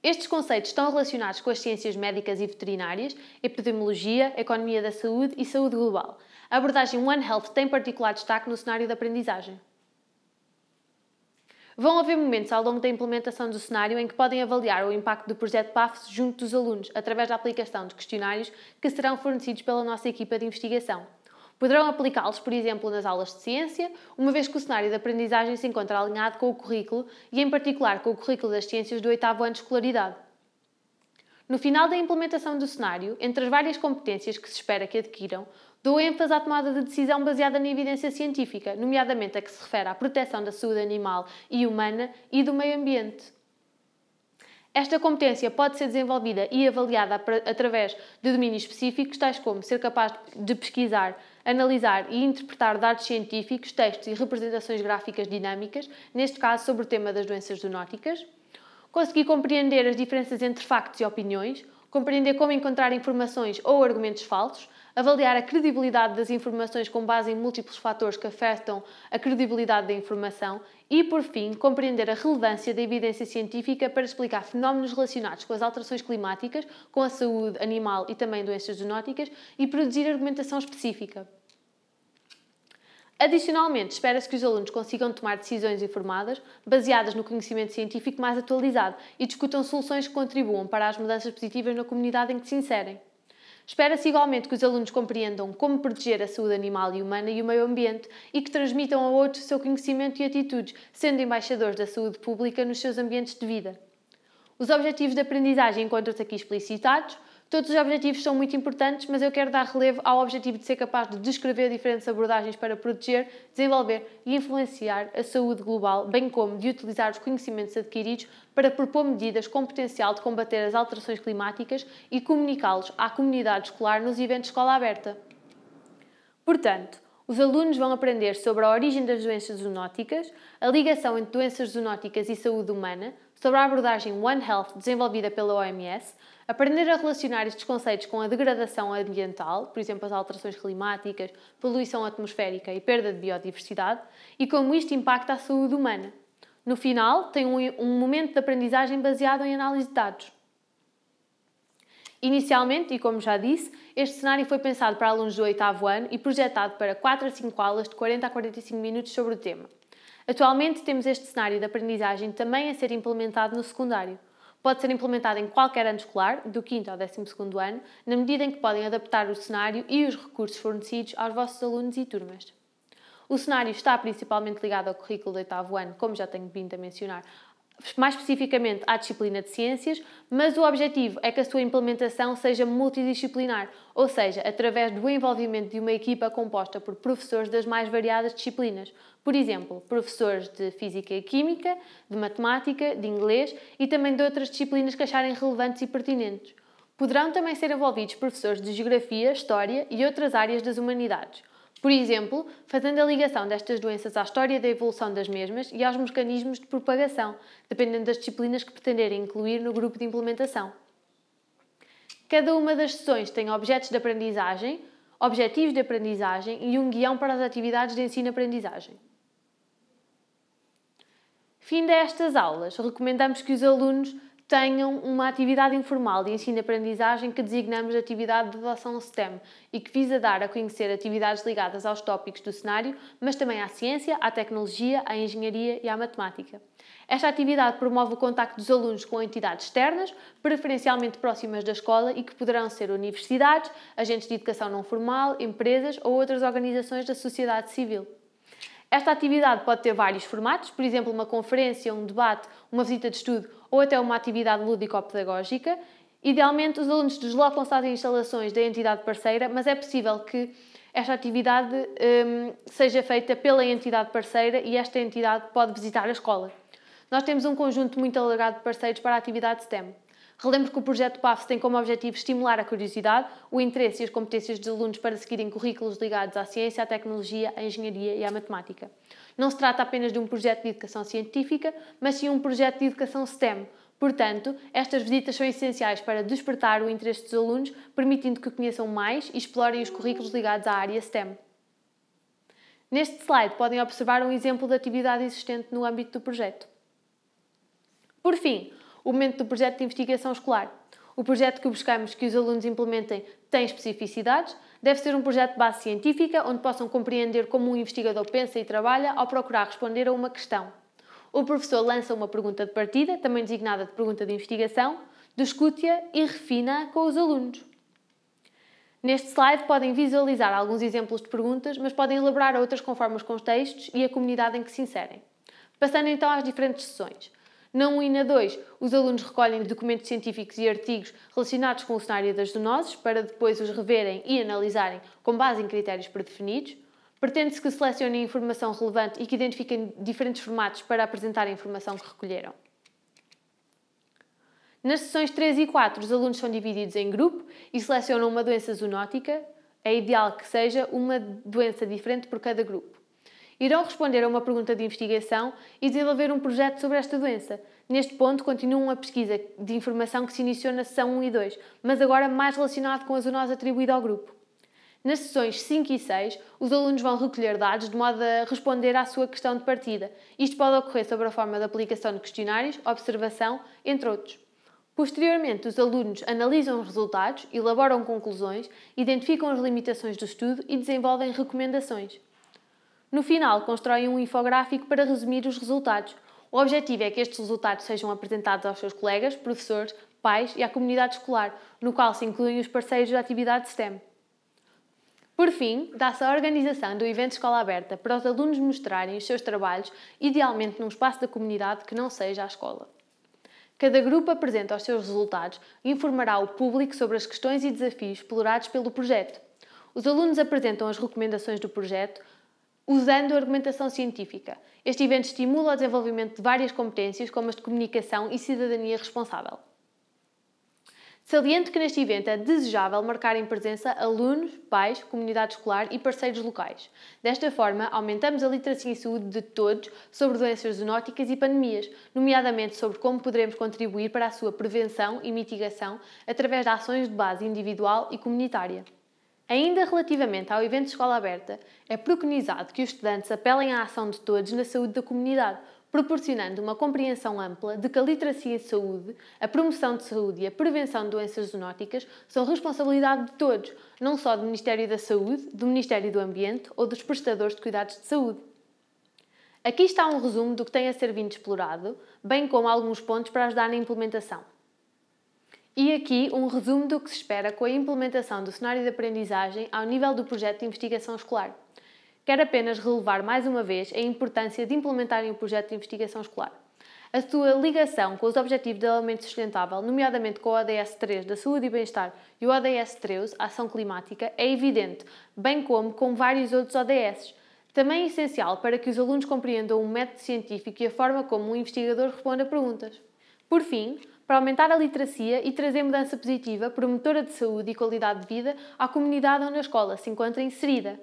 Estes conceitos estão relacionados com as ciências médicas e veterinárias, epidemiologia, economia da saúde e saúde global. A abordagem One Health tem particular destaque no cenário de aprendizagem. Vão haver momentos ao longo da implementação do cenário em que podem avaliar o impacto do projeto PAF junto dos alunos, através da aplicação de questionários que serão fornecidos pela nossa equipa de investigação. Poderão aplicá-los, por exemplo, nas aulas de ciência, uma vez que o cenário de aprendizagem se encontra alinhado com o currículo e, em particular, com o currículo das ciências do oitavo ano de escolaridade. No final da implementação do cenário, entre as várias competências que se espera que adquiram, dou ênfase à tomada de decisão baseada na evidência científica, nomeadamente a que se refere à proteção da saúde animal e humana e do meio ambiente. Esta competência pode ser desenvolvida e avaliada através de domínios específicos, tais como ser capaz de pesquisar analisar e interpretar dados científicos, textos e representações gráficas dinâmicas, neste caso sobre o tema das doenças zoonóticas, conseguir compreender as diferenças entre factos e opiniões, compreender como encontrar informações ou argumentos falsos, avaliar a credibilidade das informações com base em múltiplos fatores que afetam a credibilidade da informação e, por fim, compreender a relevância da evidência científica para explicar fenómenos relacionados com as alterações climáticas, com a saúde animal e também doenças zoonóticas e produzir argumentação específica. Adicionalmente, espera-se que os alunos consigam tomar decisões informadas, baseadas no conhecimento científico mais atualizado e discutam soluções que contribuam para as mudanças positivas na comunidade em que se inserem. Espera-se igualmente que os alunos compreendam como proteger a saúde animal e humana e o meio ambiente e que transmitam a outros o seu conhecimento e atitudes, sendo embaixadores da saúde pública nos seus ambientes de vida. Os objetivos de aprendizagem encontram-se aqui explicitados Todos os objetivos são muito importantes, mas eu quero dar relevo ao objetivo de ser capaz de descrever diferentes abordagens para proteger, desenvolver e influenciar a saúde global, bem como de utilizar os conhecimentos adquiridos para propor medidas com potencial de combater as alterações climáticas e comunicá-los à comunidade escolar nos eventos escola aberta. Portanto, os alunos vão aprender sobre a origem das doenças zoonóticas, a ligação entre doenças zoonóticas e saúde humana, sobre a abordagem One Health desenvolvida pela OMS, Aprender a relacionar estes conceitos com a degradação ambiental, por exemplo, as alterações climáticas, poluição atmosférica e perda de biodiversidade, e como isto impacta a saúde humana. No final, tem um, momento de aprendizagem baseado em análise de dados. Inicialmente, e como já disse, este cenário foi pensado para alunos do oitavo ano e projetado para 4 a 5 aulas de 40 a 45 minutos sobre o tema. Atualmente, temos este cenário de aprendizagem também a ser implementado no secundário pode ser implementada em qualquer ano escolar, do 5 ao 12 ano, na medida em que podem adaptar o cenário e os recursos fornecidos aos vossos alunos e turmas. O cenário está principalmente ligado ao currículo do oitavo ano, como já tenho vindo a mencionar, mais especificamente à disciplina de ciências, mas o objetivo é que a sua implementação seja multidisciplinar, ou seja, através do envolvimento de uma equipa composta por professores das mais variadas disciplinas, por exemplo, professores de física e química, de matemática, de inglês e também de outras disciplinas que acharem relevantes e pertinentes. Poderão também ser envolvidos professores de geografia, história e outras áreas das humanidades. Por exemplo, fazendo a ligação destas doenças à história da evolução das mesmas e aos mecanismos de propagação, dependendo das disciplinas que pretenderem incluir no grupo de implementação. Cada uma das sessões tem objetos de aprendizagem, objetivos de aprendizagem e um guião para as atividades de ensino-aprendizagem. Fim destas aulas, recomendamos que os alunos tenham uma atividade informal de ensino e aprendizagem que designamos de atividade de adoção STEM e que visa dar a conhecer atividades ligadas aos tópicos do cenário, mas também à ciência, à tecnologia, à engenharia e à matemática. Esta atividade promove o contacto dos alunos com entidades externas, preferencialmente próximas da escola e que poderão ser universidades, agentes de educação não formal, empresas ou outras organizações da sociedade civil. Esta atividade pode ter vários formatos, por exemplo, uma conferência, um debate, uma visita de estudo ou até uma atividade lúdico-pedagógica. Idealmente, os alunos deslocam-se às instalações da entidade parceira, mas é possível que esta atividade hum, seja feita pela entidade parceira e esta entidade pode visitar a escola. Nós temos um conjunto muito alargado de parceiros para a atividade STEM. Relembro que o projeto PAFS tem como objetivo estimular a curiosidade, o interesse e as competências dos alunos para seguirem currículos ligados à ciência, à tecnologia, à engenharia e à matemática. Não se trata apenas de um projeto de educação científica, mas sim um projeto de educação STEM, Portanto, estas visitas são essenciais para despertar o interesse dos alunos, permitindo que conheçam mais e explorem os currículos ligados à área STEM. Neste slide podem observar um exemplo de atividade existente no âmbito do projeto. Por fim, o momento do projeto de investigação escolar. O projeto que buscamos que os alunos implementem tem especificidades, deve ser um projeto de base científica onde possam compreender como um investigador pensa e trabalha ao procurar responder a uma questão. O professor lança uma pergunta de partida, também designada de pergunta de investigação, discute-a e refina-a com os alunos. Neste slide podem visualizar alguns exemplos de perguntas, mas podem elaborar outras conforme os contextos e a comunidade em que se inserem. Passando então às diferentes sessões. Não 1 e na 2, os alunos recolhem documentos científicos e artigos relacionados com o cenário das zoonoses para depois os reverem e analisarem com base em critérios predefinidos. Pretende-se que selecionem informação relevante e que identifiquem diferentes formatos para apresentar a informação que recolheram. Nas sessões 3 e 4, os alunos são divididos em grupo e selecionam uma doença zoonótica. É ideal que seja uma doença diferente por cada grupo irão responder a uma pergunta de investigação e desenvolver um projeto sobre esta doença. Neste ponto, continuam a pesquisa de informação que se iniciou na sessão 1 e 2, mas agora mais relacionado com a zoonose atribuída ao grupo. Nas sessões 5 e 6, os alunos vão recolher dados de modo a responder à sua questão de partida. Isto pode ocorrer sob a forma de aplicação de questionários, observação, entre outros. Posteriormente, os alunos analisam os resultados, elaboram conclusões, identificam as limitações do estudo e desenvolvem recomendações. No final, constrói um infográfico para resumir os resultados. O objetivo é que estes resultados sejam apresentados aos seus colegas, professores, pais e à comunidade escolar, no qual se incluem os parceiros da atividade STEM. Por fim, dá-se a organização do evento Escola Aberta para os alunos mostrarem os seus trabalhos, idealmente num espaço da comunidade que não seja a escola. Cada grupo apresenta os seus resultados e informará o público sobre as questões e desafios explorados pelo projeto. Os alunos apresentam as recomendações do projeto, usando argumentação científica. Este evento estimula o desenvolvimento de várias competências, como as de comunicação e cidadania responsável. Saliente que neste evento é desejável marcar em presença alunos, pais, comunidade escolar e parceiros locais. Desta forma, aumentamos a literacia em saúde de todos sobre doenças zoonóticas e pandemias, nomeadamente sobre como poderemos contribuir para a sua prevenção e mitigação através de ações de base individual e comunitária. Ainda relativamente ao evento de escola aberta, é preconizado que os estudantes apelem à ação de todos na saúde da comunidade, proporcionando uma compreensão ampla de que a literacia de saúde, a promoção de saúde e a prevenção de doenças zoonóticas são responsabilidade de todos, não só do Ministério da Saúde, do Ministério do Ambiente ou dos prestadores de cuidados de saúde. Aqui está um resumo do que tem a ser vindo explorado, bem como alguns pontos para ajudar na implementação. E aqui um resumo do que se espera com a implementação do cenário de aprendizagem ao nível do projeto de investigação escolar. Quero apenas relevar mais uma vez a importância de implementarem o projeto de investigação escolar. A sua ligação com os Objetivos de Desenvolvimento Sustentável, nomeadamente com o ODS 3 da Saúde e Bem-Estar e o ODS 13, Ação Climática, é evidente, bem como com vários outros ODS. Também é essencial para que os alunos compreendam o método científico e a forma como um investigador responde a perguntas. Por fim, para aumentar a literacia e trazer mudança positiva, promotora de saúde e qualidade de vida à comunidade onde a escola se encontra inserida.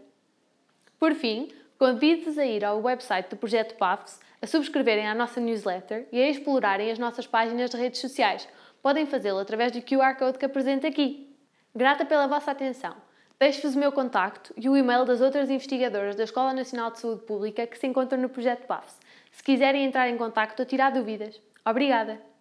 Por fim, convido-vos a ir ao website do Projeto PAFS, a subscreverem à nossa newsletter e a explorarem as nossas páginas de redes sociais. Podem fazê-lo através do QR Code que apresento aqui. Grata pela vossa atenção. Deixo-vos o meu contacto e o e-mail das outras investigadoras da Escola Nacional de Saúde Pública que se encontram no Projeto PAFS, se quiserem entrar em contacto ou tirar dúvidas. Obrigada!